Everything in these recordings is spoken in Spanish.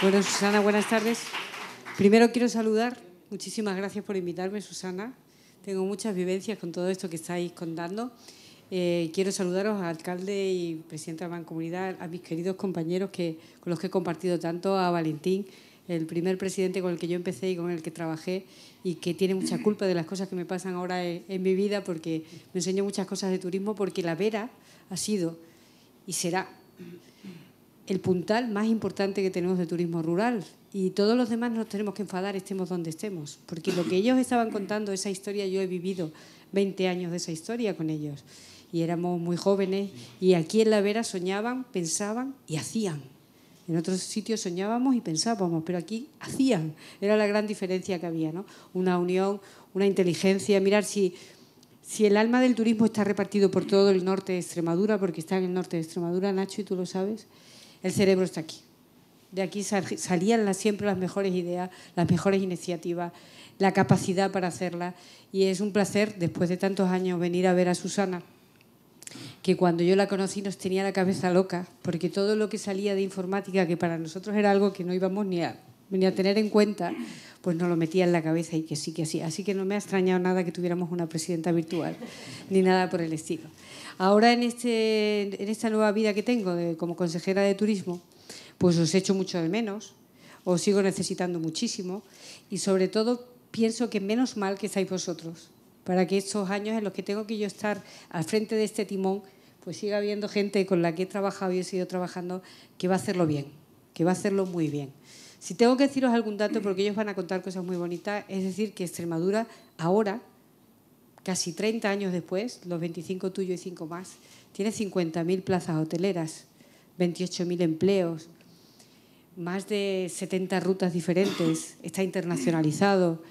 Bueno, Susana, buenas tardes. Primero quiero saludar. Muchísimas gracias por invitarme, Susana. Tengo muchas vivencias con todo esto que estáis contando. Eh, quiero saludaros al alcalde y presidente de la Mancomunidad, a mis queridos compañeros que, con los que he compartido tanto, a Valentín, el primer presidente con el que yo empecé y con el que trabajé y que tiene mucha culpa de las cosas que me pasan ahora en mi vida porque me enseñó muchas cosas de turismo porque la Vera ha sido y será el puntal más importante que tenemos de turismo rural. Y todos los demás nos tenemos que enfadar, estemos donde estemos. Porque lo que ellos estaban contando, esa historia, yo he vivido 20 años de esa historia con ellos. Y éramos muy jóvenes. Y aquí en La Vera soñaban, pensaban y hacían. En otros sitios soñábamos y pensábamos, pero aquí hacían. Era la gran diferencia que había, ¿no? Una unión, una inteligencia. Mirar si si el alma del turismo está repartido por todo el norte de Extremadura, porque está en el norte de Extremadura, Nacho, y tú lo sabes, el cerebro está aquí. De aquí salían las, siempre las mejores ideas, las mejores iniciativas, la capacidad para hacerlas. Y es un placer, después de tantos años, venir a ver a Susana, que cuando yo la conocí nos tenía la cabeza loca, porque todo lo que salía de informática, que para nosotros era algo que no íbamos ni a, ni a tener en cuenta, pues no lo metía en la cabeza y que sí, que sí. Así que no me ha extrañado nada que tuviéramos una presidenta virtual, ni nada por el estilo. Ahora en, este, esta nueva vida que tengo como consejera de turismo, pues os echo mucho de menos, os sigo necesitando muchísimo y sobre todo pienso que menos mal que estáis vosotros, para que estos años en los que tengo que yo estar al frente de este timón, pues siga habiendo gente con la que he trabajado y he seguido trabajando que va a hacerlo bien, que va a hacerlo muy bien. Si tengo que deciros algún dato, porque ellos van a contar cosas muy bonitas, es decir, que Extremadura ahora, casi 30 años después, los 25 tuyos y 5 más, tiene 50.000 plazas hoteleras, 28.000 empleos, más de 70 rutas diferentes, está internacionalizado.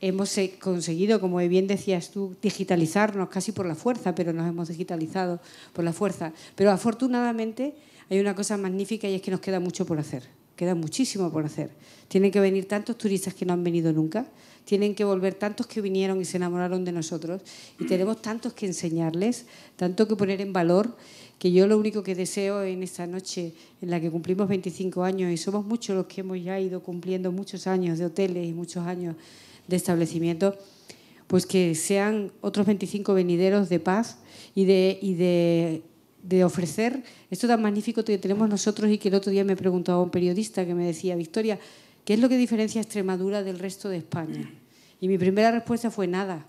Hemos eh, conseguido, como bien decías tú, digitalizarnos casi por la fuerza, pero nos hemos digitalizado por la fuerza. Pero afortunadamente hay una cosa magnífica y es que nos queda mucho por hacer queda muchísimo por hacer. Tienen que venir tantos turistas que no han venido nunca, tienen que volver tantos que vinieron y se enamoraron de nosotros y tenemos tantos que enseñarles, tanto que poner en valor, que yo lo único que deseo en esta noche en la que cumplimos 25 años y somos muchos los que hemos ya ido cumpliendo muchos años de hoteles y muchos años de establecimiento, pues que sean otros 25 venideros de paz y de, y de de ofrecer esto tan magnífico que tenemos nosotros y que el otro día me preguntaba un periodista que me decía, Victoria, ¿qué es lo que diferencia Extremadura del resto de España? Y mi primera respuesta fue nada,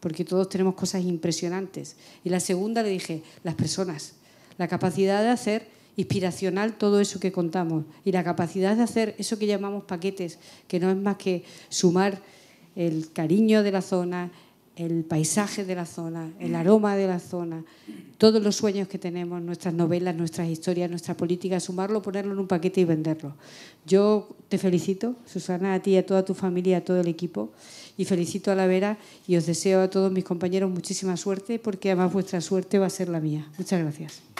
porque todos tenemos cosas impresionantes. Y la segunda le dije, las personas, la capacidad de hacer inspiracional todo eso que contamos y la capacidad de hacer eso que llamamos paquetes, que no es más que sumar el cariño de la zona, el paisaje de la zona, el aroma de la zona, todos los sueños que tenemos, nuestras novelas, nuestras historias, nuestra política, sumarlo, ponerlo en un paquete y venderlo. Yo te felicito, Susana, a ti, a toda tu familia, a todo el equipo, y felicito a la Vera y os deseo a todos mis compañeros muchísima suerte, porque además vuestra suerte va a ser la mía. Muchas gracias.